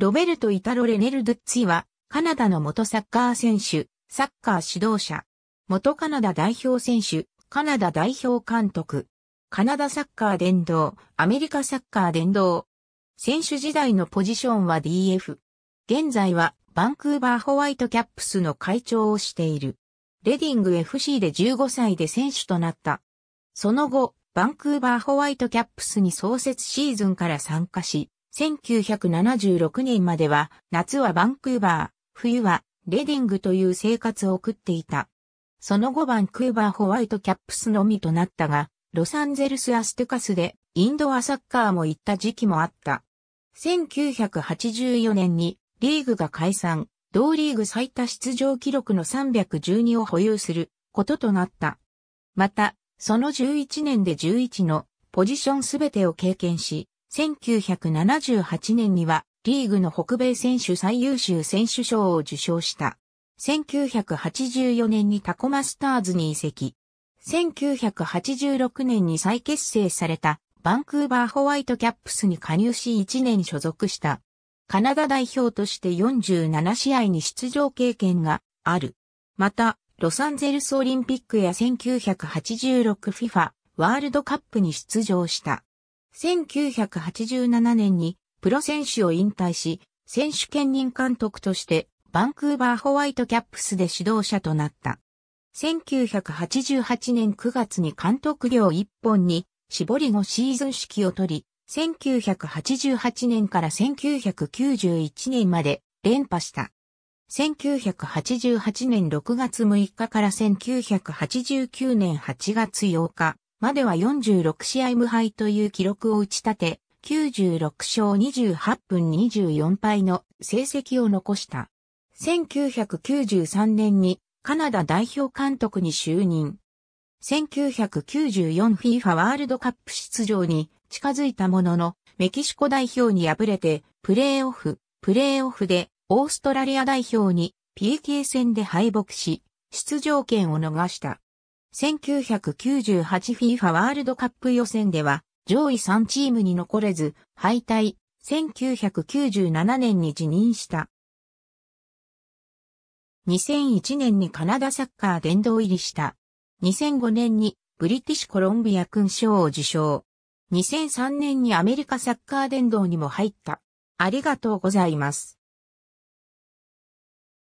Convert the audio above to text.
ロベルト・イタロ・レネルドッツィは、カナダの元サッカー選手、サッカー指導者、元カナダ代表選手、カナダ代表監督、カナダサッカー殿堂、アメリカサッカー殿堂。選手時代のポジションは DF。現在はバンクーバーホワイトキャップスの会長をしている。レディング FC で15歳で選手となった。その後、バンクーバーホワイトキャップスに創設シーズンから参加し、1976年までは夏はバンクーバー、冬はレディングという生活を送っていた。その後バンクーバーホワイトキャップスのみとなったが、ロサンゼルスアステカスでインドアサッカーも行った時期もあった。1984年にリーグが解散、同リーグ最多出場記録の312を保有することとなった。また、その11年で11のポジションすべてを経験し、1978年にはリーグの北米選手最優秀選手賞を受賞した。1984年にタコマスターズに移籍。1986年に再結成されたバンクーバーホワイトキャップスに加入し1年所属した。カナダ代表として47試合に出場経験がある。また、ロサンゼルスオリンピックや 1986FIFA ワールドカップに出場した。1987年にプロ選手を引退し、選手兼任監督としてバンクーバーホワイトキャップスで指導者となった。1988年9月に監督業1本に絞りのシーズン式を取り、1988年から1991年まで連覇した。1988年6月6日から1989年8月8日、までは46試合無敗という記録を打ち立て、96勝28分24敗の成績を残した。1993年にカナダ代表監督に就任。1994FIFA ワールドカップ出場に近づいたものの、メキシコ代表に敗れて、プレーオフ、プレーオフでオーストラリア代表に PK 戦で敗北し、出場権を逃した。1998FIFA ワールドカップ予選では上位3チームに残れず敗退、1997年に辞任した。2001年にカナダサッカー殿堂入りした。2005年にブリティッシュコロンビア勲章を受賞。2003年にアメリカサッカー殿堂にも入った。ありがとうございます。